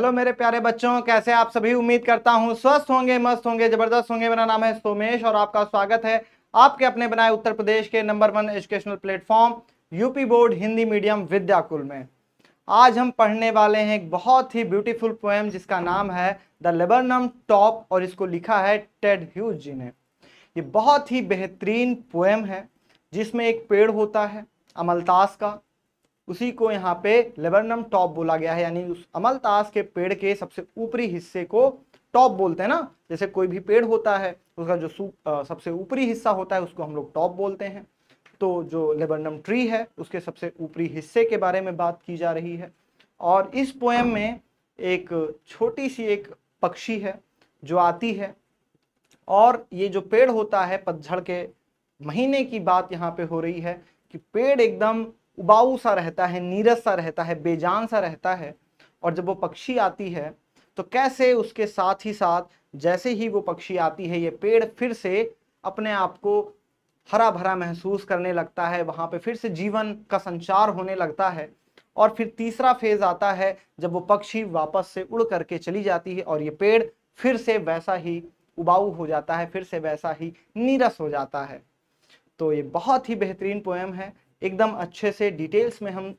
hello मेरे प्यारे बच्चों कैसे आप सभी उम्मीद करता हूँ स्वस्थ होंगे मस्त होंगे जबरदस्त होंगे मेरा नाम है सोमेश और आपका स्वागत है आपके अपने बनाए उत्तर प्रदेश के number one educational platform UP board Hindi medium Vidyakul में आज हम पढ़ने वाले हैं एक बहुत ही ब्यूटीफुल पोएम जिसका नाम है द लेबरनम टॉप और इसको लिखा है टेड ह्यूज जी ने ये बहुत ही बेहतरीन पोएम है जिसमें एक पेड़ होता है अमलतास का उसी को यहाँ पे लेबरनम टॉप बोला गया है यानी उस अमलतास के पेड़ के सबसे ऊपरी हिस्से को टॉप बोलते हैं ना जैसे कोई भी पेड़ होता है उसका जो सबसे ऊपरी हिस्सा होता है उसको हम लोग टॉप बोलते हैं तो जो लेबरनम ट्री है उसके सबसे ऊपरी हिस्से के बारे में बात की जा रही है और इस पोएम में एक छोटी सी एक पक्षी है जो आती है और ये जो पेड़ होता है पतझड़ के महीने की बात यहाँ पे हो रही है कि पेड़ एकदम उबाऊ सा रहता है नीरस सा रहता है बेजान सा रहता है और जब वो पक्षी आती है तो कैसे उसके साथ ही साथ जैसे ही वो पक्षी आती है ये पेड़ फिर से अपने आप को हरा भरा महसूस करने लगता है वहाँ पे फिर से जीवन का संचार होने लगता है और फिर तीसरा फेज आता है जब वो पक्षी वापस से उड़ करके चली जाती है और ये पेड़ फिर से वैसा ही उबाऊ हो जाता है फिर से वैसा ही नीरस हो जाता है तो ये बहुत ही बेहतरीन पोएम है एकदम अच्छे से डिटेल्स में हम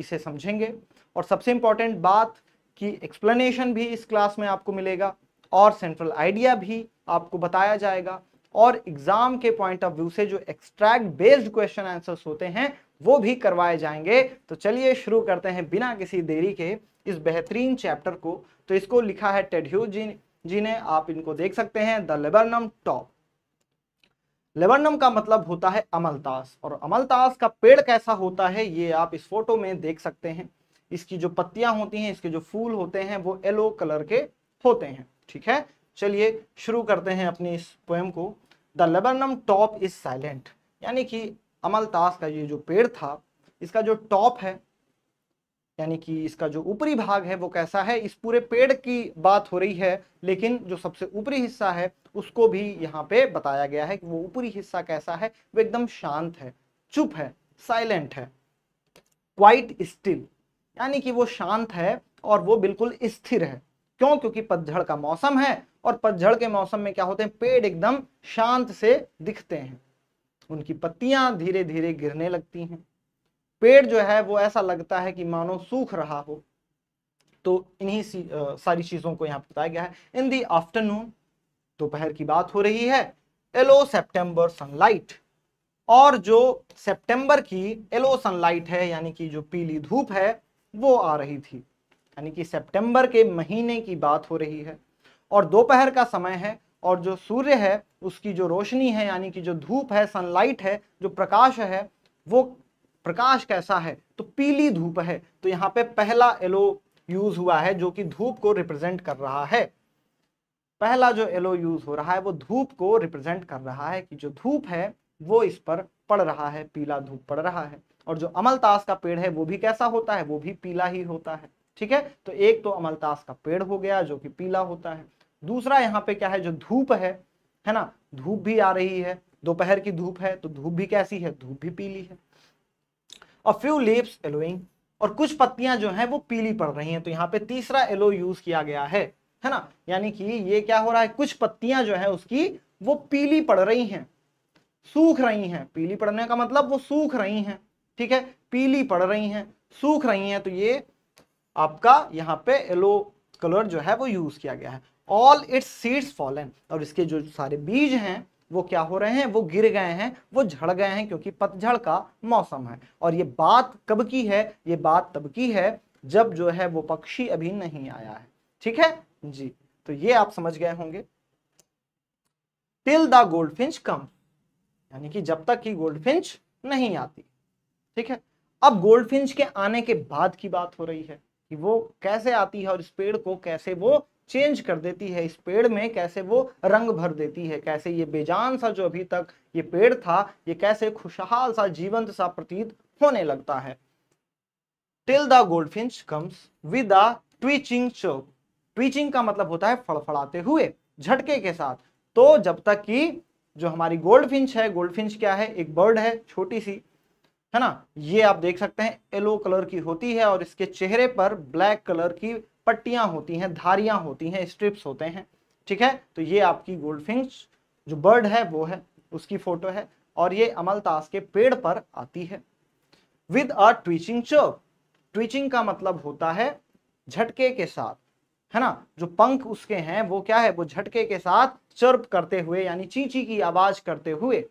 इसे समझेंगे और सबसे इम्पॉर्टेंट बात कि एक्सप्लेनेशन भी इस क्लास में आपको मिलेगा और सेंट्रल आइडिया भी आपको बताया जाएगा और एग्जाम के पॉइंट ऑफ व्यू से जो एक्सट्रैक्ट बेस्ड क्वेश्चन आंसर्स होते हैं वो भी करवाए जाएंगे तो चलिए शुरू करते हैं बिना किसी देरी के इस बेहतरीन चैप्टर को तो इसको लिखा है टेड्यू जी जी ने आप इनको देख सकते हैं द लेबरनम टॉप लेवनम का मतलब होता है अमलतास और अमलतास का पेड़ कैसा होता है ये आप इस फोटो में देख सकते हैं इसकी जो पत्तियां होती हैं इसके जो फूल होते हैं वो येलो कलर के होते हैं ठीक है चलिए शुरू करते हैं अपनी इस पोएम को the laburnum top is silent यानी कि अमलतास का ये जो पेड़ था इसका जो टॉप है यानी कि इसका जो ऊपरी भाग है वो कैसा है इस पूरे पेड़ की बात हो रही है लेकिन जो सबसे ऊपरी हिस्सा है उसको भी यहाँ पे बताया गया है कि वो ऊपरी हिस्सा कैसा है वो एकदम शांत है चुप है साइलेंट है क्वाइट स्टिल यानी कि वो शांत है और वो बिल्कुल स्थिर है क्यों क्योंकि पतझड़ का मौसम है और पतझड़ के मौसम में क्या होते हैं पेड़ एकदम शांत से दिखते हैं उनकी पत्तियां धीरे धीरे गिरने लगती हैं पेड़ जो है वो ऐसा लगता है कि मानो सूख रहा हो तो इन्हीं सारी चीज़ों को यहाँ बताया गया है इन दी आफ्टरनून दोपहर की बात हो रही है एलो सेप्टेम्बर सनलाइट और जो सितंबर की एलो सनलाइट है यानी कि जो पीली धूप है वो आ रही थी यानी कि सितंबर के महीने की बात हो रही है और दोपहर का समय है और जो सूर्य है उसकी जो रोशनी है यानी कि जो धूप है सनलाइट है जो प्रकाश है वो प्रकाश कैसा है तो पीली धूप है तो यहाँ पे पहला एलो यूज हुआ है जो कि धूप को रिप्रेजेंट कर रहा है पहला जो एलो यूज हो रहा है वो धूप को रिप्रेजेंट कर रहा है कि जो धूप है वो इस पर पड़ रहा है पीला धूप पड़ रहा है और जो अमलतास का पेड़ है वो भी कैसा होता है वो भी पीला ही होता है ठीक है तो एक तो अमलतास का पेड़ हो गया जो कि पीला होता है दूसरा यहाँ पे क्या है जो धूप है है ना धूप भी आ रही है दोपहर की धूप है तो धूप भी कैसी है धूप भी पीली है और फ्यू लीव्स एलोइंग और कुछ पत्तियां जो हैं वो पीली पड़ रही हैं तो यहाँ पे तीसरा एलो यूज किया गया है है ना यानी कि ये क्या हो रहा है कुछ पत्तियां जो है उसकी वो पीली पड़ रही हैं सूख रही हैं पीली पड़ने का मतलब वो सूख रही हैं ठीक है पीली पड़ रही हैं सूख रही हैं तो ये आपका यहाँ पे येलो कलर जो है वो यूज किया गया है ऑल इट्स सीड्स फॉलन और इसके जो सारे बीज हैं वो क्या हो रहे हैं वो गिर गए हैं वो झड़ गए हैं क्योंकि पतझड़ का मौसम है और ये बात कब की है ये बात तब की है जब जो है वो पक्षी अभी नहीं आया है ठीक है जी तो ये आप समझ गए होंगे till the goldfinch come यानी कि जब तक ही फिंच नहीं आती ठीक है अब गोल्ड फिंच के आने के बाद की बात हो रही है कि वो कैसे आती है और इस पेड़ को कैसे वो चेंज कर देती है इस पेड़ में कैसे वो रंग भर देती है कैसे ये बेजान सा जो अभी तक ये पेड़ था ये कैसे खुशहाल सा जीवंत सा प्रतीत होने लगता है till the goldfinch comes with the twitching choke twitching का मतलब होता है फड़फड़ाते हुए झटके के साथ तो जब तक कि जो हमारी गोल्ड फिंच है गोल्ड फिंच क्या है एक बर्ड है छोटी सी है ना ये आप देख सकते हैं येलो कलर की होती है और इसके चेहरे पर ब्लैक कलर की पट्टियां होती हैं धारियां होती हैं स्ट्रिप्स होते हैं ठीक है तो ये आपकी गोल्ड फिंच जो बर्ड है वो है उसकी फोटो है और ये अमलतास के पेड़ पर आती है with a twitching chirk twitching का मतलब होता है झटके के साथ है ना जो पंख उसके हैं वो क्या है वो झटके के साथ चर्प करते हुए यानी चींची की आवाज करते हुए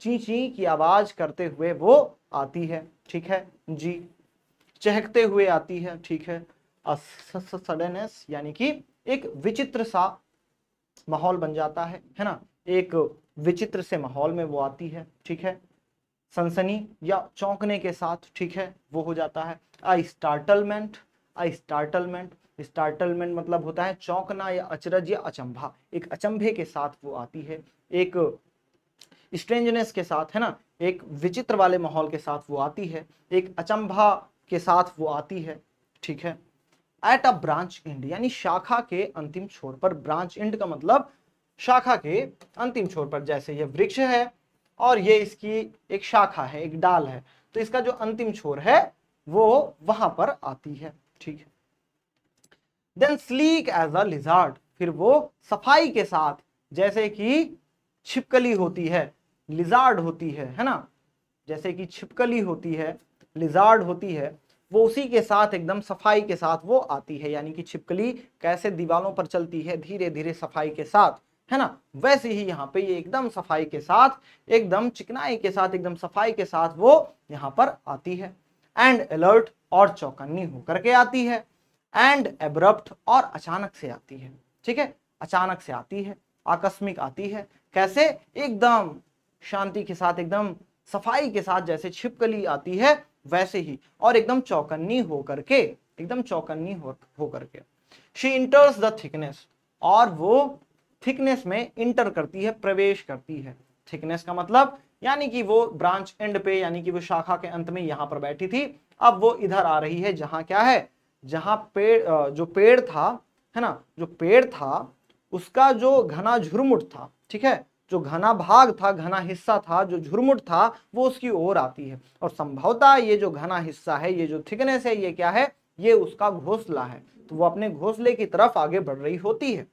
चींची की आवाज करते हुए वो आती है ठीक है जी चहकते हुए आती है ठीक है सडनेस यानी कि एक विचित्र सा माहौल बन जाता है है ना एक विचित्र से माहौल में वो आती है ठीक है सनसनी या चौंकने के साथ ठीक है वो हो जाता है I startlement I startlement startlement मतलब होता है चौंकना या अचरज या अचंभा एक अचंभे के साथ वो आती है एक स्ट्रेंजनेस के साथ है ना एक विचित्र वाले माहौल के साथ वो आती है एक अचंभा के साथ वो आती है ठीक है एट अ ब्रांच इंड यानी शाखा के अंतिम छोर पर ब्रांच इंड का मतलब शाखा के अंतिम छोर पर जैसे ये वृक्ष है और ये इसकी एक शाखा है एक डाल है तो इसका जो अंतिम छोर है वो वहां पर आती है ठीक है then sleek as a lizard फिर वो सफाई के साथ जैसे कि छिपकली होती है लिजार्ड होती है है ना जैसे कि छिपकली होती है लिजार्ड होती है वो उसी के साथ एकदम सफाई के साथ वो आती है यानी कि छिपकली कैसे दीवारों पर चलती है धीरे धीरे सफाई के साथ है ना वैसे ही यहाँ पे ये एकदम सफाई के साथ एकदम चिकनाई के साथ एकदम सफाई के साथ वो यहाँ पर आती है एंड अलर्ट और चौकन्नी होकर के आती है एंड एब्रप्ट और अचानक से आती है ठीक है अचानक से आती है आकस्मिक आती है कैसे एकदम शांति के साथ एकदम सफाई के साथ जैसे छिपकली आती है वैसे ही और एकदम चौकन्नी होकर के एकदम चौकन्नी होकर के शी इंटर्स द थिकनेस और वो थिकनेस में इंटर करती है प्रवेश करती है थिकनेस का मतलब यानी कि वो ब्रांच एंड पे यानी कि वो शाखा के अंत में यहां पर बैठी थी अब वो इधर आ रही है जहां क्या है जहाँ पेड़ जो पेड़ था है ना जो पेड़ था उसका जो घना झुरमुट था ठीक है जो घना भाग था घना हिस्सा था जो झुरमुट था वो उसकी ओर आती है और संभवतः ये जो घना हिस्सा है ये जो थिकनेस है ये क्या है ये उसका घोसला है तो वो अपने घोसले की तरफ आगे बढ़ रही होती है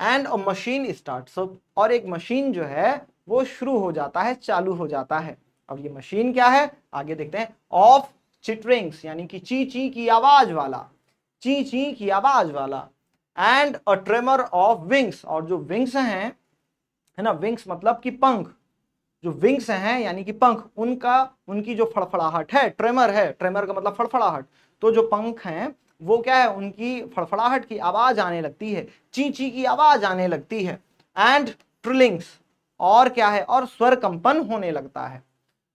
एंड मशीन स्टार्ट और एक मशीन जो है वो शुरू हो जाता है चालू हो जाता है अब ये मशीन क्या है आगे देखते हैं ऑफ चिटरिंग्स यानी कि ची ची की आवाज वाला ची ची की आवाज वाला and a tremor of wings और जो विंग्स हैं है ना विंग्स मतलब कि पंख जो विंग्स हैं यानी कि पंख उनका उनकी जो फड़फड़ाहट है ट्रेमर है ट्रेमर का मतलब फड़फड़ाहट तो जो पंख हैं वो क्या है उनकी फड़फड़ाहट की आवाज आने लगती है ची ची की आवाज आने लगती है एंड ट्रिलिंग्स और क्या है और स्वर कंपन होने लगता है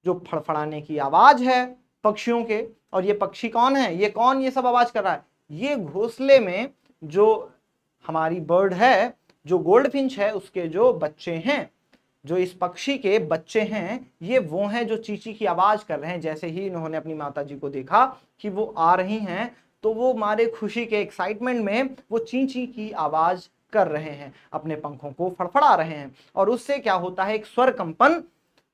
जो फड़फड़ाने की आवाज है पक्षियों के और ये पक्षी कौन है ये कौन ये सब आवाज कर रहा है ये घोसले में जो हमारी बर्ड है जो गोल्ड फिंच है उसके जो बच्चे हैं जो इस पक्षी के बच्चे हैं ये वो हैं जो चीची की आवाज़ कर रहे हैं जैसे ही इन्होंने अपनी माता जी को देखा कि वो आ रही हैं तो वो मारे खुशी के एक्साइटमेंट में वो चींची की आवाज़ कर रहे हैं अपने पंखों को फड़फड़ा रहे हैं और उससे क्या होता है एक स्वर कंपन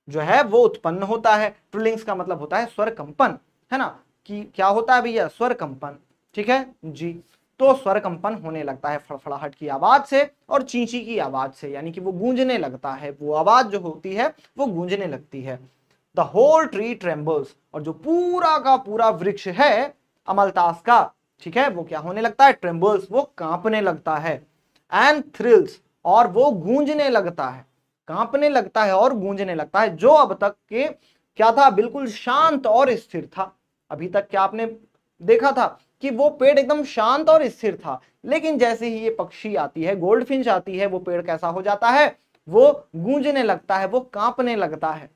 जो है वो उत्पन्न होता है ट्रिलिंग्स का मतलब होता है स्वर कंपन है ना कि क्या होता है भैया स्वर कंपन ठीक है जी तो स्वर कंपन होने लगता है फड़फड़ाहट की आवाज से और चींची की आवाज से यानी कि वो गूंजने लगता है वो आवाज जो होती है वो गूंजने लगती है द होल ट्री ट्रेम्बल्स और जो पूरा का पूरा वृक्ष है अमलतास का ठीक है वो क्या होने लगता है ट्रेम्बल्स वो कांपने लगता है एंड थ्रिल्स और वो गूंजने लगता है कांपने लगता है और गूंजने लगता है जो अब तक के क्या था बिल्कुल शांत और स्थिर था अभी तक क्या आपने देखा था कि वो पेड़ एकदम शांत और स्थिर था लेकिन जैसे ही ये पक्षी आती है फिंच आती है वो पेड़ कैसा हो जाता है वो गूंजने लगता है वो कांपने लगता है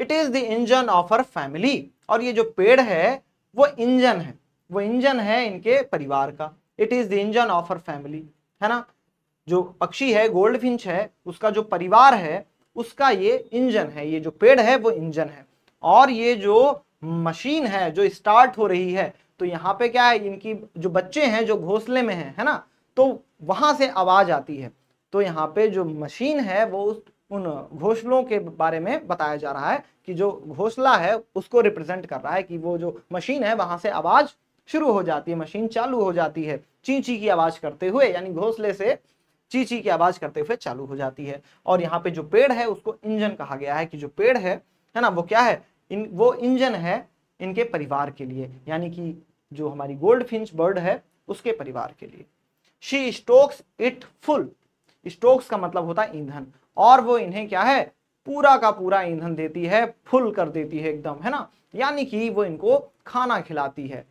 it is the engine of her family और ये जो पेड़ है वो इंजन है वो इंजन है इनके परिवार का it is the engine of her family है ना जो पक्षी है गोल्ड फिंच है उसका जो परिवार है उसका ये इंजन है ये जो पेड़ है वो इंजन है और ये जो मशीन है जो स्टार्ट हो रही है तो यहाँ पे क्या है इनकी जो बच्चे हैं जो घोंसले में हैं है ना तो वहां से आवाज़ आती है तो यहाँ पे जो मशीन है वो उन घोंसलों के बारे में बताया जा रहा है कि जो घोंसला है उसको रिप्रेजेंट कर रहा है कि वो जो मशीन है वहां से आवाज़ शुरू हो जाती है मशीन चालू हो जाती है चींची की आवाज़ करते हुए यानी घोंसले से ची ची की आवाज करते हुए चालू हो जाती है और यहाँ पे जो पेड़ है उसको इंजन कहा गया है कि जो पेड़ है है ना वो क्या है इन वो इंजन है इनके परिवार के लिए यानी कि जो हमारी गोल्ड फिंच बर्ड है उसके परिवार के लिए she stokes it full stokes का मतलब होता है ईंधन और वो इन्हें क्या है पूरा का पूरा ईंधन देती है फुल कर देती है एकदम है ना यानी कि वो इनको खाना खिलाती है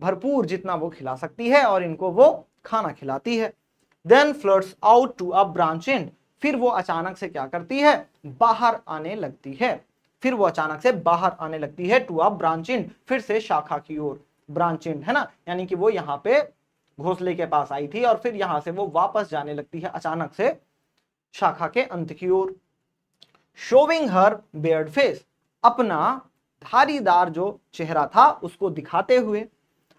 भरपूर जितना वो खिला सकती है और इनको वो खाना खिलाती है then floods out to a branch and फिर वो अचानक से क्या करती है बाहर आने लगती है फिर वो अचानक से बाहर आने लगती है टू अ ब्रांच एंड फिर से शाखा की ओर ब्रांच एंड है ना यानी कि वो यहाँ पे घोसले के पास आई थी और फिर यहाँ से वो वापस जाने लगती है अचानक से शाखा के अंत की ओर शोविंग हर बेर्ड फेस अपना धारीदार जो चेहरा था उसको दिखाते हुए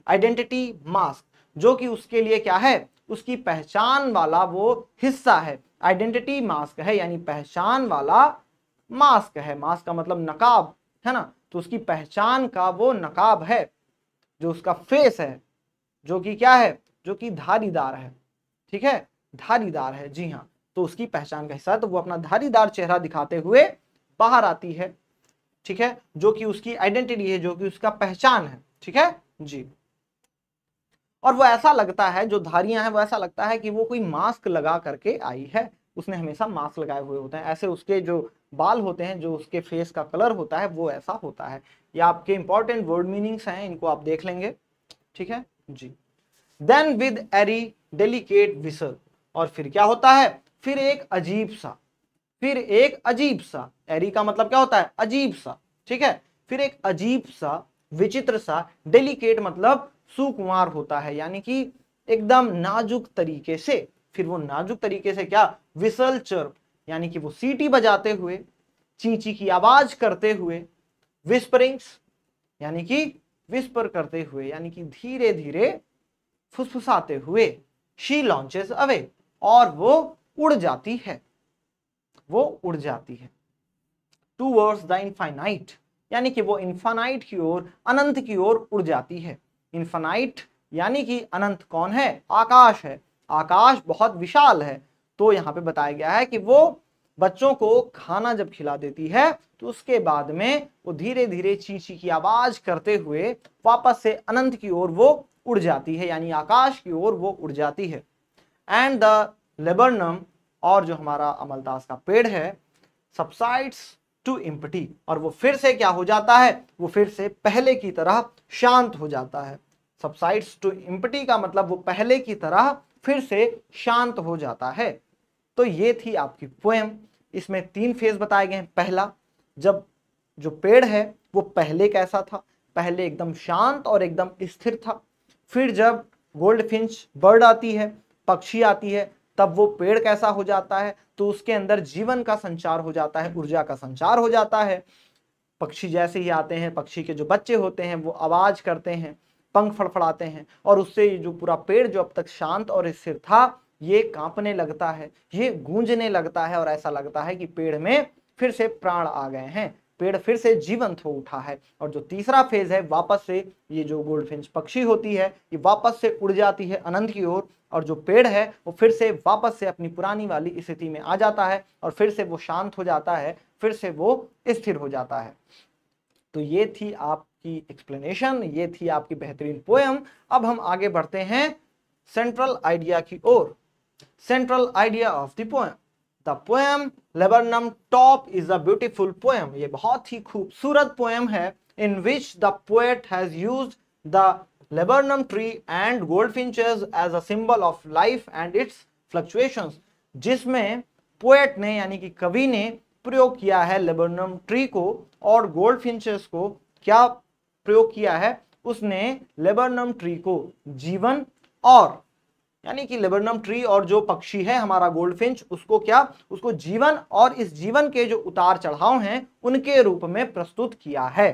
आइडेंटिटी मास्क जो कि उसके लिए क्या है उसकी पहचान वाला वो हिस्सा है आइडेंटिटी मास्क है यानी पहचान वाला मास्क है मास्क का मतलब नकाब है ना तो उसकी पहचान का वो नकाब है जो उसका फेस है जो कि क्या है जो कि धारीदार है ठीक है धारीदार है जी हाँ तो उसकी पहचान का हिस्सा तो वो अपना धारीदार चेहरा दिखाते हुए बाहर आती है ठीक है जो कि उसकी आइडेंटिटी है जो कि उसका पहचान है ठीक है जी और वो ऐसा लगता है जो धारियां हैं वो ऐसा लगता है कि वो कोई मास्क लगा करके आई है उसने हमेशा मास्क लगाए हुए होते हैं ऐसे उसके जो बाल होते हैं जो उसके फेस का कलर होता है वो ऐसा होता है ये आपके इंपॉर्टेंट वर्ड मीनिंग्स हैं इनको आप देख लेंगे ठीक है जी then with eerie delicate whistle और फिर क्या होता है फिर एक अजीब सा फिर एक अजीब सा एरी का मतलब क्या होता है अजीब सा ठीक है फिर एक अजीब सा विचित्र सा डेलीकेट मतलब सुकुमार होता है यानी कि एकदम नाजुक तरीके से फिर वो नाजुक तरीके से क्या विसल चर्प यानी कि वो सीटी बजाते हुए चींची की आवाज करते हुए विस्परिंग्स यानी कि विस्पर करते हुए यानी कि धीरे धीरे फुसफुसाते हुए शी लॉन्चेस अवे और वो उड़ जाती है वो उड़ जाती है टू वर्ड्स द इनफाइनाइट यानी कि वो इन्फानाइट की ओर अनंत की ओर उड़ जाती है इन्फाइट यानी कि अनंत कौन है आकाश है आकाश बहुत विशाल है तो यहाँ पे बताया गया है कि वो बच्चों को खाना जब खिला देती है तो उसके बाद में वो धीरे धीरे चींची की आवाज करते हुए वापस से अनंत की ओर वो उड़ जाती है यानी आकाश की ओर वो उड़ जाती है एंड द लेबरनम और जो हमारा अमलदास का पेड़ है सबसाइड्स टू इम्पटी और वो फिर से क्या हो जाता है वो फिर से पहले की तरह शांत हो जाता है सबसाइड्स टू इम्पटी का मतलब वो पहले की तरह फिर से शांत हो जाता है तो ये थी आपकी पोएम इसमें तीन फेज बताए गए हैं पहला जब जो पेड़ है वो पहले कैसा था पहले एकदम शांत और एकदम स्थिर था फिर जब गोल्ड फिंच बर्ड आती है पक्षी आती है तब वो पेड़ कैसा हो जाता है तो उसके अंदर जीवन का संचार हो जाता है ऊर्जा का संचार हो जाता है पक्षी जैसे ही आते हैं पक्षी के जो बच्चे होते हैं वो आवाज़ करते हैं पंख फड़फड़ाते हैं और उससे जो पूरा पेड़ जो अब तक शांत और स्थिर था ये कांपने लगता है ये गूंजने लगता है और ऐसा लगता है कि पेड़ में फिर से प्राण आ गए हैं पेड़ फिर से जीवंत हो उठा है और जो तीसरा फेज है वापस से ये जो गोल्डफिंच पक्षी होती है ये वापस से उड़ जाती है अनंत की ओर और जो पेड़ है वो फिर से वापस से अपनी पुरानी वाली स्थिति में आ जाता है और फिर से वो शांत हो जाता है फिर से वो स्थिर हो जाता है तो ये थी आपकी एक्सप्लेनेशन ये थी आपकी बेहतरीन पोएम अब हम आगे बढ़ते हैं सेंट्रल आइडिया की ओर central idea of the poem the poem laburnum top is a beautiful poem ये बहुत ही खूबसूरत पोएम है in which the poet has use the laburnum tree and goldfinches as a symbol of life and its fluctuation जिसमें poet ने यानी कि कवि ने प्रयोग किया है लेबरनम ट्री को और गोल्ड फिंचेस को क्या प्रयोग किया है उसने लेबरनम ट्री को जीवन और यानी कि लेबरनम ट्री और जो पक्षी है हमारा गोल्डफिंच उसको क्या उसको जीवन और इस जीवन के जो उतार चढ़ाव हैं उनके रूप में प्रस्तुत किया है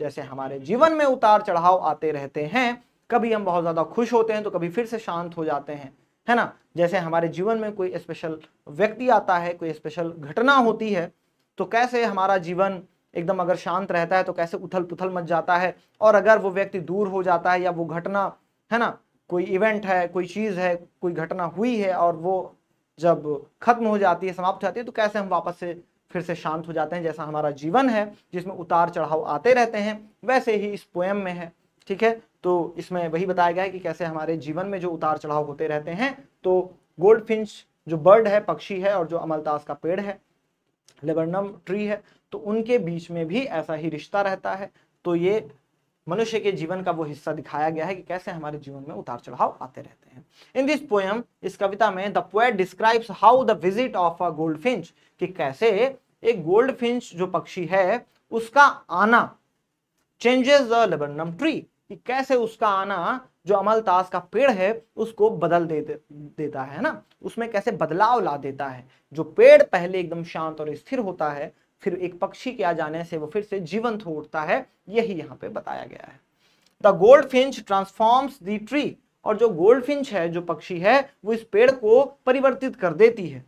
जैसे हमारे जीवन में उतार चढ़ाव आते रहते हैं कभी हम बहुत ज़्यादा खुश होते हैं तो कभी फिर से शांत हो जाते हैं है ना जैसे हमारे जीवन में कोई स्पेशल व्यक्ति आता है कोई स्पेशल घटना होती है तो कैसे हमारा जीवन एकदम अगर शांत रहता है तो कैसे उथल पुथल मच जाता है और अगर वो व्यक्ति दूर हो जाता है या वो घटना है ना कोई इवेंट है कोई चीज़ है कोई घटना हुई है और वो जब खत्म हो जाती है समाप्त हो जाती है तो कैसे हम वापस से फिर से शांत हो जाते हैं जैसा हमारा जीवन है जिसमें उतार चढ़ाव आते रहते हैं वैसे ही इस पोएम में है ठीक है तो इसमें वही बताया गया है कि कैसे हमारे जीवन में जो उतार चढ़ाव होते रहते हैं तो गोल्ड फिंच जो बर्ड है पक्षी है और जो अमलतास का पेड़ है लेबरनम ट्री है तो उनके बीच में भी ऐसा ही रिश्ता रहता है तो ये मनुष्य के जीवन का वो हिस्सा दिखाया गया है कि कैसे हमारे जीवन में उतार चढ़ाव आते रहते हैं इन दिस पोयम इस कविता में the poet describes how the visit of a goldfinch कि कैसे एक गोल्ड फिंच जो पक्षी है उसका आना चेंजेस द लेबनम ट्री कि कैसे उसका आना जो अमलतास का पेड़ है उसको बदल दे देता है ना उसमें कैसे बदलाव ला देता है जो पेड़ पहले एकदम शांत और स्थिर होता है फिर एक पक्षी के आ जाने से वो फिर से जीवंत हो उठता है यही यहाँ पे बताया गया है the goldfinch transforms the tree और जो गोल्ड फिंच है जो पक्षी है वो इस पेड़ को परिवर्तित कर देती है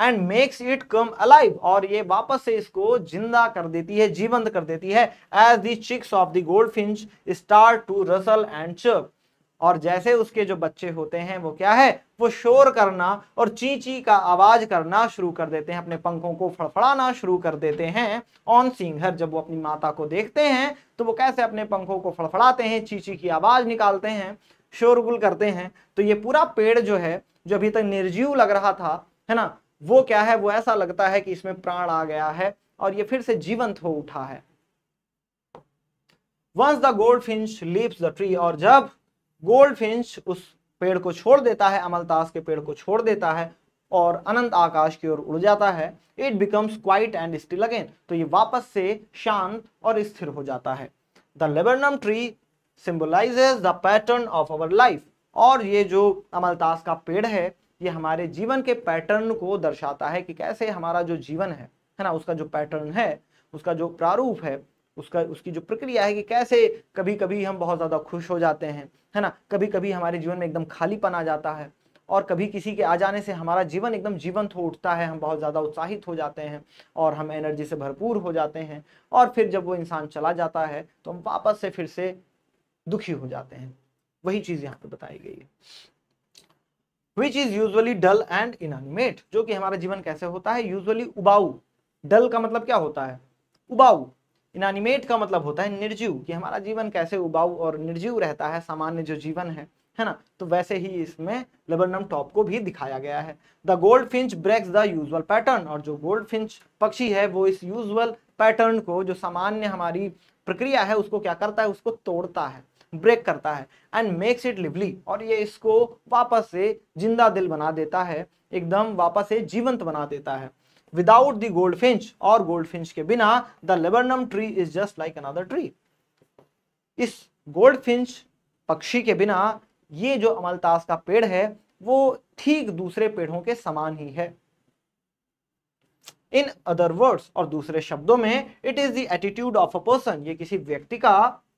and makes it come alive और ये वापस से इसको जिंदा कर देती है जीवंत कर देती है as the chicks of the goldfinch start to rustle and chirp और जैसे उसके जो बच्चे होते हैं वो क्या है वो शोर करना और ची ची का आवाज करना शुरू कर देते हैं अपने पंखों को फड़फड़ाना शुरू कर देते हैं ऑन सिंघर जब वो अपनी माता को देखते हैं तो वो कैसे अपने पंखों को फड़फड़ाते हैं ची ची की आवाज निकालते हैं शोरगुल करते हैं तो ये पूरा पेड़ जो है जो अभी तक निर्जीव लग रहा था है ना वो क्या है वो ऐसा लगता है कि इसमें प्राण आ गया है और ये फिर से जीवंत हो उठा है once the goldfinch leaves the tree और जब गोल्ड फिंच उस पेड़ को छोड़ देता है अमलतास के पेड़ को छोड़ देता है और अनंत आकाश की ओर उड़ जाता है it becomes quiet and still again तो ये वापस से शांत और स्थिर हो जाता है the laburnum tree symbolizes the pattern of our life और ये जो अमलतास का पेड़ है ये हमारे जीवन के पैटर्न को दर्शाता है कि कैसे हमारा जो जीवन है है ना उसका जो पैटर्न है उसका जो प्रारूप है उसका उसकी जो प्रक्रिया है कि कैसे कभी कभी हम बहुत ज़्यादा खुश हो जाते हैं है ना कभी कभी हमारे जीवन में एकदम खालीपन आ जाता है और कभी किसी के आ जाने से हमारा जीवन एकदम जीवंत हो उठता है हम बहुत ज़्यादा उत्साहित हो जाते हैं और हम एनर्जी से भरपूर हो जाते हैं और फिर जब वो इंसान चला जाता है तो हम वापस से फिर से दुखी हो जाते हैं वही चीज़ यहाँ पर बताई गई है which is usually dull and inanimate जो कि हमारा जीवन कैसे होता है यूजली उबाऊ डल का मतलब क्या होता है उबाऊ इनानिमेट का मतलब होता है निर्जीव कि हमारा जीवन कैसे उबाऊ और निर्जीव रहता है सामान्य जो जीवन है है ना तो वैसे ही इसमें लेबरनम टॉप को भी दिखाया गया है the goldfinch breaks the usual pattern और जो गोल्ड फिंच पक्षी है वो इस यूजल पैटर्न को जो सामान्य हमारी प्रक्रिया है उसको क्या करता है उसको तोड़ता है ब्रेक करता है एंड मेक्स इट लिवली और ये इसको वापस से जिंदा दिल बना देता है एकदम वापस से जीवंत बना देता है विदाउट गोल्ड फिंच और गोल्ड फिंच के बिना the laburnum tree is just like another tree इस गोल्ड फिंच पक्षी के बिना ये जो अमलतास का पेड़ है वो ठीक दूसरे पेड़ों के समान ही है इन अदर वर्ड्स और दूसरे शब्दों में it is the attitude of a person ये किसी व्यक्ति का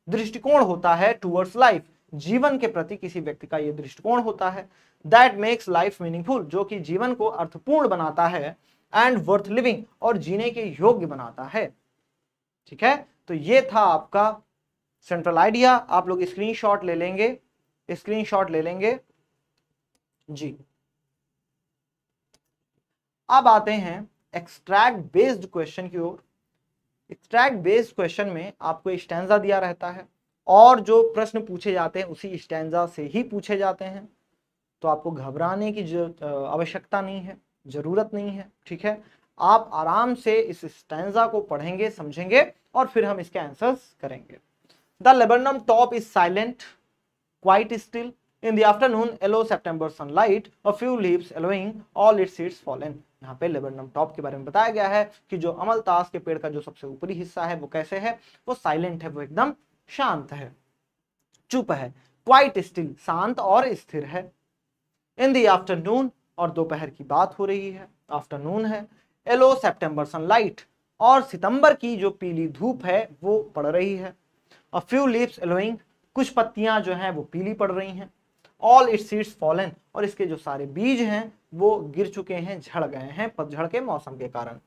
दृष्टिकोण होता है टूवर्ड्स लाइफ जीवन के प्रति किसी व्यक्ति का ये दृष्टिकोण होता है दैट मेक्स लाइफ मीनिंगफुल जो कि जीवन को अर्थपूर्ण बनाता है एंड वर्थ लिविंग और जीने के योग्य बनाता है ठीक है तो ये था आपका सेंट्रल आइडिया आप लोग स्क्रीनशॉट ले लेंगे स्क्रीनशॉट ले लेंगे जी अब आते हैं एक्सट्रैक्ट बेस्ड क्वेश्चन की ओर एक्सट्रैक्ट बेस्ड क्वेश्चन में आपको स्टैंडा दिया रहता है और जो प्रश्न पूछे जाते हैं उसी स्टैंडा से ही पूछे जाते हैं तो आपको घबराने की आवश्यकता नहीं है ज़रूरत नहीं है ठीक है आप आराम से इस स्टैंडा को पढ़ेंगे समझेंगे और फिर हम इसके आंसर्स करेंगे the laburnum top is silent quiet still in the afternoon yellow September sunlight और few leaves yellowing all its seeds fallen यहाँ पे लेबरनम टॉप के बारे में बताया गया है कि जो अमलतास के पेड़ का जो सबसे ऊपरी हिस्सा है वो कैसे है वो साइलेंट है वो एकदम शांत है चुप है क्वाइट स्टिल शांत और स्थिर है इन दी आफ्टरनून और दोपहर की बात हो रही है आफ्टरनून है एलो सेप्टेम्बर सनलाइट और सितंबर की जो पीली धूप है वो पड़ रही है अ फ्यू लिप्स एलोइंग कुछ पत्तियां जो हैं वो पीली पड़ रही हैं ऑल इट सीड्स फॉलन और इसके जो सारे बीज हैं वो गिर चुके हैं झड़ गए हैं पतझड़ के मौसम के कारण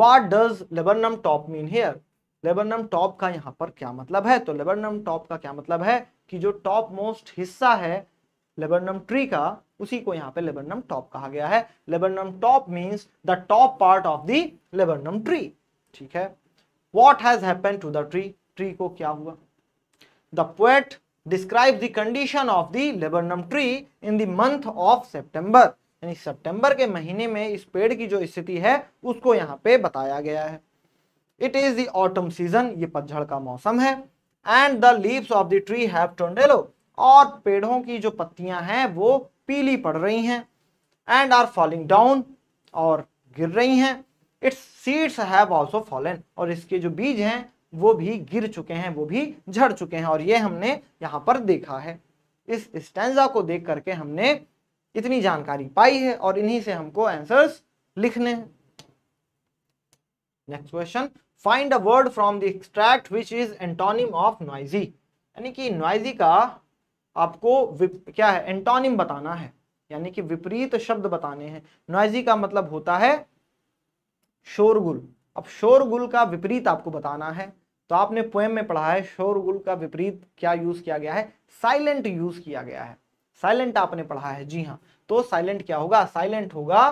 what does laburnum top mean here laburnum top का यहाँ पर क्या मतलब है तो लेबरनम टॉप का क्या मतलब है कि जो टॉप मोस्ट हिस्सा है लेबरनम ट्री का उसी को यहाँ पे लेबरनम टॉप कहा गया है laburnum top means the top part of the laburnum tree ठीक है what has happen to the tree tree को क्या हुआ the poet describe the condition of the laburnum tree in the month of September यानी सितंबर के महीने में इस पेड़ की जो स्थिति है उसको यहाँ पे बताया गया है इट इज द सीजन ये पतझड़ का मौसम है and the leaves of the tree have turn और पेड़ों की जो पत्तियां हैं वो पीली पड़ रही हैं एंड आर फॉलिंग डाउन और गिर रही हैं its seeds have also fallen और इसके जो बीज हैं वो भी गिर चुके हैं वो भी झड़ चुके हैं और ये हमने यहाँ पर देखा है इस स्टेंजा को देख करके हमने इतनी जानकारी पाई है और इन्हीं से हमको आंसर्स लिखने हैं next question find a word from the extract which is antonym of noisy यानी कि नॉइजी का आपको क्या है एंटोनिम बताना है यानी कि विपरीत शब्द बताने हैं नॉइजी का मतलब होता है शोरगुल अब शोरगुल का विपरीत आपको बताना है तो आपने पोएम में पढ़ा है शोरगुल का विपरीत क्या यूज किया गया है साइलेंट यूज किया गया है साइलेंट आपने पढ़ा है जी हाँ तो साइलेंट क्या होगा साइलेंट होगा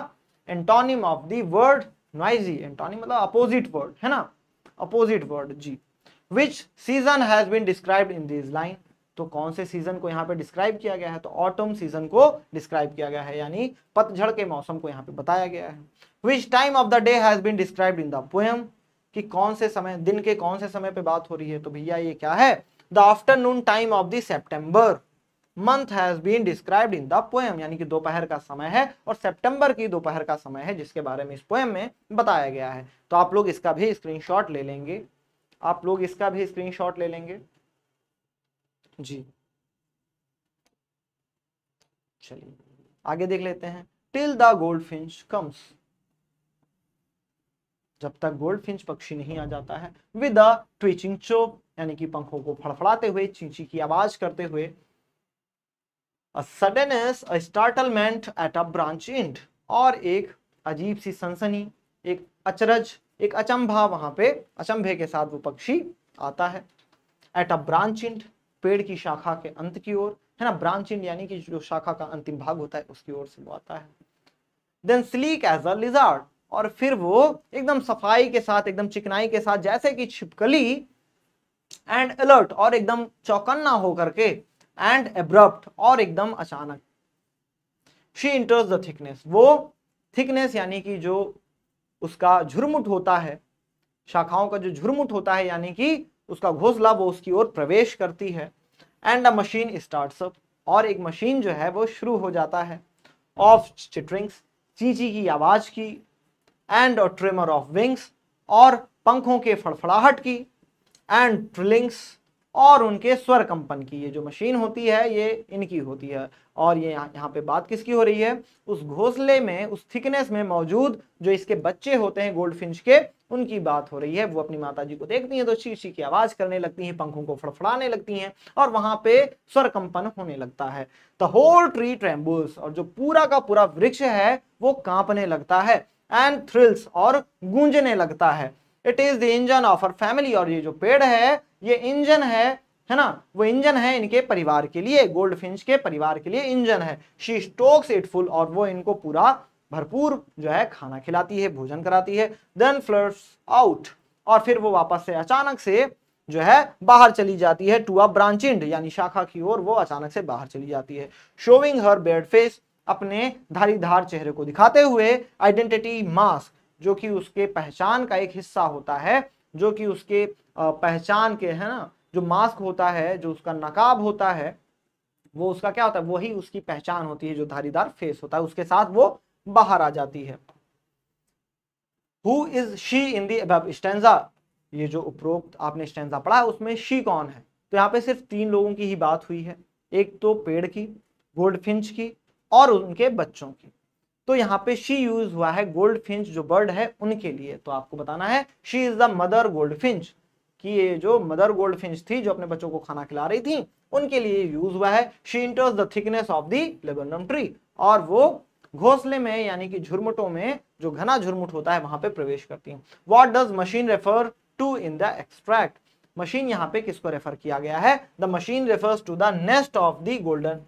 antonym of the word noisy antonym मतलब अपोजिट वर्ड है ना अपोजिट वर्ड जी which season has been described in this line तो कौन से सीजन को यहाँ पे डिस्क्राइब किया गया है तो ऑटम सीजन को डिस्क्राइब किया गया है यानी पतझड़ के मौसम को यहाँ पे बताया गया है which time of the day has been describe in the poem कि कौन से समय दिन के कौन से समय पे बात हो रही है तो भैया ये क्या है the afternoon time of the September month has been described in the poem यानी कि दोपहर का समय है और सेप्टेम्बर की दोपहर का समय है जिसके बारे में इस पोएम में बताया गया है तो आप लोग इसका भी स्क्रीन ले लेंगे आप लोग इसका भी स्क्रीन ले लेंगे जी चलिए आगे देख लेते हैं till the goldfinch comes जब तक गोल्ड फिंच पक्षी नहीं आ जाता है विद अ ट्विचिंग चोप यानी कि पंखों को फड़फड़ाते हुए चींची की आवाज करते हुए a suddenness a startlement at a branch end और एक अजीब सी सनसनी एक अचरज एक अचंभा वहां पे अचंभे के साथ वो पक्षी आता है एट अ ब्रांच इंड पेड़ की शाखा के अंत की ओर है ना ब्रांचिंग यानी कि जो शाखा का अंतिम भाग होता है उसकी ओर से वो आता है then sleek as a lizard और फिर वो एकदम सफाई के साथ एकदम चिकनाई के साथ जैसे कि छिपकली एंड अलर्ट और एकदम चौकन्ना होकर के एंड एब्रप्ट और एकदम अचानक शी इंटर्स द थिकनेस वो थिकनेस यानी कि जो उसका झुरमुट होता है शाखाओं का जो झुरमुट होता है यानी कि उसका घोसला वो उसकी ओर प्रवेश करती है एंड अ मशीन स्टार्ट और एक मशीन जो है वो शुरू हो जाता है ऑफ चिटरिंग्स चीची की आवाज़ की एंड और ट्रिमर ऑफ विंग्स और पंखों के फड़फड़ाहट की एंड ट्रिलिंग्स और उनके स्वर कंपन की ये जो मशीन होती है ये इनकी होती है और ये यह, यहाँ पे बात किसकी हो रही है उस घोसले में उस थिकनेस में मौजूद जो इसके बच्चे होते हैं गोल्ड फिंच के उनकी बात हो रही है वो अपनी माता जी को देखती हैं तो शीशी की आवाज करने लगती हैं पंखों को फड़फड़ाने लगती हैं और वहां पे स्वर कंपन होने लगता है द होल ट्री ट्रेम्बुल्स और जो पूरा का पूरा वृक्ष है वो कांपने लगता है एंड थ्रिल्स और गूंजने लगता है it is the engine of her family और ये जो पेड़ है ये इंजन है है ना वो इंजन है इनके परिवार के लिए गोल्ड फिंच के परिवार के लिए इंजन है शी स्टोक्स इट फुल और वो इनको पूरा भरपूर जो है खाना खिलाती है भोजन कराती है देन फ्लर्स आउट और फिर वो वापस से अचानक से जो है बाहर चली जाती है टू अ ब्रांच इंड यानी शाखा की ओर वो अचानक से बाहर चली जाती है शोविंग हर बेड फेस अपने धारीधार चेहरे को दिखाते हुए आइडेंटिटी मास्क जो कि उसके पहचान का एक हिस्सा होता है जो कि उसके पहचान के है ना जो मास्क होता है जो उसका नकाब होता है वो उसका क्या होता है वही उसकी पहचान होती है जो धारीदार फेस होता है उसके साथ वो बाहर आ जाती है who is she in the above stanza ये जो उपरोक्त आपने स्टेंजा पढ़ा उसमें शी कौन है तो यहाँ पे सिर्फ तीन लोगों की ही बात हुई है एक तो पेड़ की गोल्ड फिंच की और उनके बच्चों की तो यहाँ पे शी यूज हुआ है गोल्ड फिंच जो बर्ड है उनके लिए तो आपको बताना है she is the mother goldfinch कि ये जो मदर गोल्ड फिंच थी जो अपने बच्चों को खाना खिला रही थी उनके लिए यूज हुआ है she enters the thickness of the laburnum tree और वो घोंसले में यानी कि झुरमुटों में जो घना झुरमुट होता है वहां पे प्रवेश करती हैं what does machine refer to in the extract machine यहाँ पे किसको रेफर किया गया है the machine refers to the nest of the golden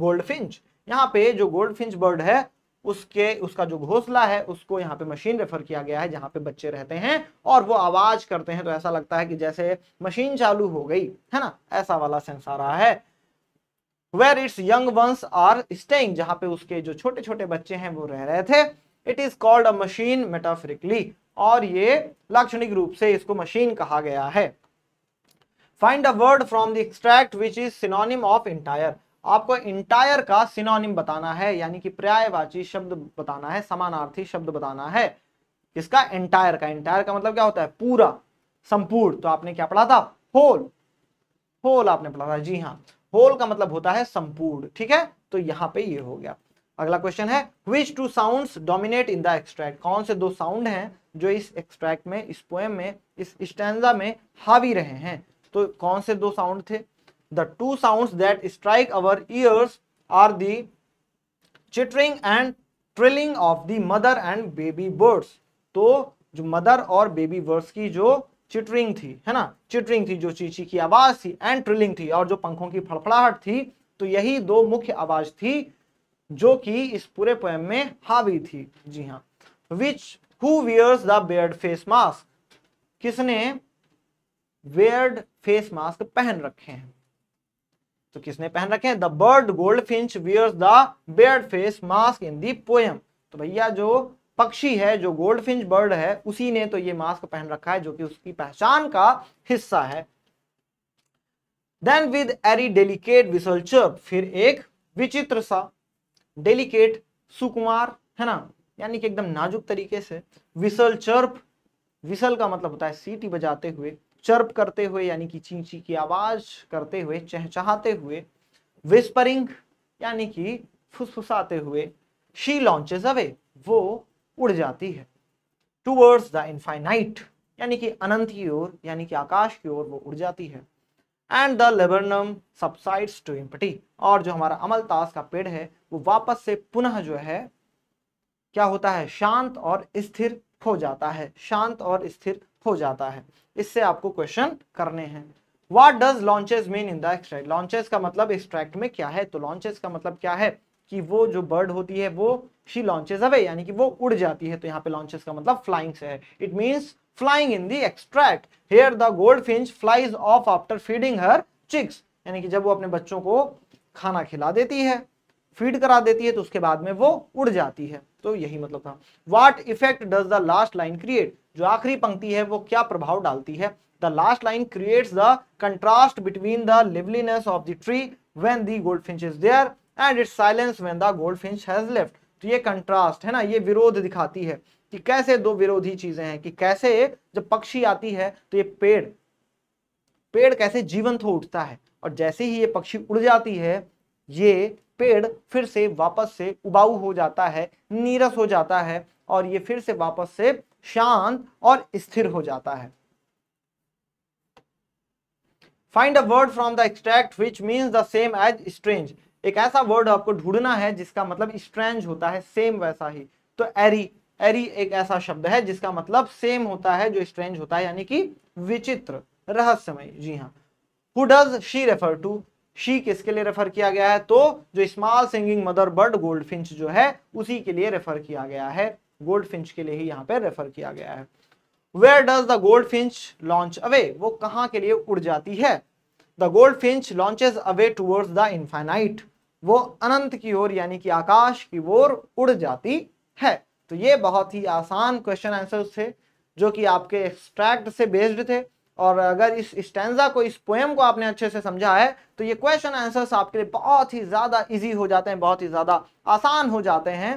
goldfinch यहाँ पे जो गोल्ड फिंच बर्ड है उसके उसका जो घोसला है उसको यहाँ पे मशीन रेफर किया गया है जहाँ पे बच्चे रहते हैं और वो आवाज करते हैं तो ऐसा लगता है कि जैसे मशीन चालू हो गई है ना ऐसा वाला सेंस आ रहा है where its young ones are staying जहां पे उसके जो छोटे छोटे बच्चे हैं वो रह रहे थे it is called a machine metaphorically और ये लाक्षणिक रूप से इसको मशीन कहा गया है find a word from the extract which is synonym of entire आपको इंटायर का सिनोनिम बताना है यानी कि पर्यायवाची शब्द बताना है समानार्थी शब्द बताना है इसका एंटायर का एंटायर का मतलब क्या होता है पूरा संपूर्ण तो आपने क्या पढ़ा था होल होल आपने पढ़ा था जी हाँ होल का मतलब होता है संपूर्ण ठीक है तो यहां पे ये हो गया अगला क्वेश्चन है which two sound dominate in the extract कौन से दो साउंड हैं जो इस एक्सट्रैक्ट में इस पोएम में इस स्टैंडा में हावी रहे हैं तो कौन से दो साउंड थे the two sound that strike our ears are the chittering and trilling of the mother and baby birds तो जो मदर और बेबी बर्ड्स की जो चिटरिंग थी है ना चिटरिंग थी जो चीची की आवाज थी एंड ट्रिलिंग थी और जो पंखों की फड़फड़ाहट थी तो यही दो मुख्य आवाज थी जो कि इस पूरे पोएम में हावी थी जी हाँ which who wears the bird face mask किसने वेयर्ड फेस मास्क पहन रखे हैं तो किसने पहन रखे हैं the bird goldfinch wears the bird face mask in the poem तो भैया जो पक्षी है जो गोल्डफिंच बर्ड है उसी ने तो ये मास्क पहन रखा है जो कि उसकी पहचान का हिस्सा है देन विद एरी डेलिकेट विसल्चर फिर एक विचित्र सा डेलीकेट सुकुमार है ना यानी कि एकदम नाजुक तरीके से विसल चर्प विसल का मतलब होता है सीटी बजाते हुए चर्प करते हुए यानी कि चींची की आवाज करते हुए चहचहाते हुए विस्परिंग यानी कि फुसफुसाते हुए शी लॉन्चेज अवे वो उड़ जाती है टूवर्ड्स द इनफाइनाइट यानी कि अनंत की ओर यानी कि आकाश की ओर वो उड़ जाती है and the laburnum subsides to empty और जो हमारा अमलतास का पेड़ है वो वापस से पुनः जो है क्या होता है शांत और स्थिर हो जाता है शांत और स्थिर हो जाता है इससे आपको क्वेश्चन करने हैं what does launches mean in the extract launches का मतलब एक्सट्रैक्ट में क्या है तो लॉन्चेज का मतलब क्या है कि वो जो बर्ड होती है वो शी लॉन्चेज अवे यानी कि वो उड़ जाती है तो यहाँ पे लॉन्चेस का मतलब फ्लाइंग से है it means flying in the extract here the goldfinch flies off after feeding her chicks यानी कि जब वो अपने बच्चों को खाना खिला देती है फीड करा देती है तो उसके बाद में वो उड़ जाती है तो यही मतलब था what effect does the last line create जो आखिरी पंक्ति है वो क्या प्रभाव डालती है the last line creates the contrast between the liveliness of the tree when the goldfinch is there and its silence when the goldfinch has left तो ये कंट्रास्ट है ना ये विरोध दिखाती है कि कैसे दो विरोधी चीजें हैं कि कैसे जब पक्षी आती है तो ये पेड़ पेड़ कैसे जीवंत हो उठता है और जैसे ही ये पक्षी उड़ जाती है ये पेड़ फिर से वापस से उबाऊ हो जाता है नीरस हो जाता है और ये फिर से वापस से शांत और स्थिर हो जाता है find a word from the extract which means the same as strange एक ऐसा वर्ड आपको ढूंढना है जिसका मतलब स्ट्रेंज होता है सेम वैसा ही तो एरी एरी एक ऐसा शब्द है जिसका मतलब सेम होता है जो स्ट्रेंज होता है यानी कि विचित्र रहस्यमय जी हाँ who does she refer to she किसके लिए रेफर किया गया है तो जो small singing mother bird goldfinch जो है उसी के लिए रेफर किया गया है गोल्डफिंच के लिए ही यहाँ पे रेफर किया गया है where does the goldfinch launch away वो कहाँ के लिए उड़ जाती है the goldfinch launches away towards the infinite वो अनंत की ओर यानी कि आकाश की ओर उड़ जाती है तो ये बहुत ही आसान क्वेश्चन आंसर थे जो कि आपके एक्सट्रैक्ट से बेस्ड थे और अगर इस स्टैंडा को इस पोएम को आपने अच्छे से समझा है तो ये क्वेश्चन आंसर्स आपके लिए बहुत ही ज़्यादा इजी हो जाते हैं बहुत ही ज़्यादा आसान हो जाते हैं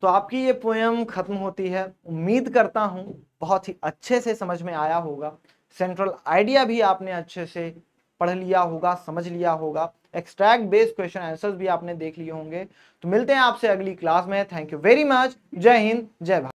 तो आपकी ये पोएम ख़त्म होती है उम्मीद करता हूं बहुत ही अच्छे से समझ में आया होगा सेंट्रल आइडिया भी आपने अच्छे से पढ़ लिया होगा समझ लिया होगा एक्सट्रैक्ट बेस्ड क्वेश्चन आंसर्स भी आपने देख लिए होंगे तो मिलते हैं आपसे अगली क्लास में थैंक यू वेरी मच जय हिंद जय भारत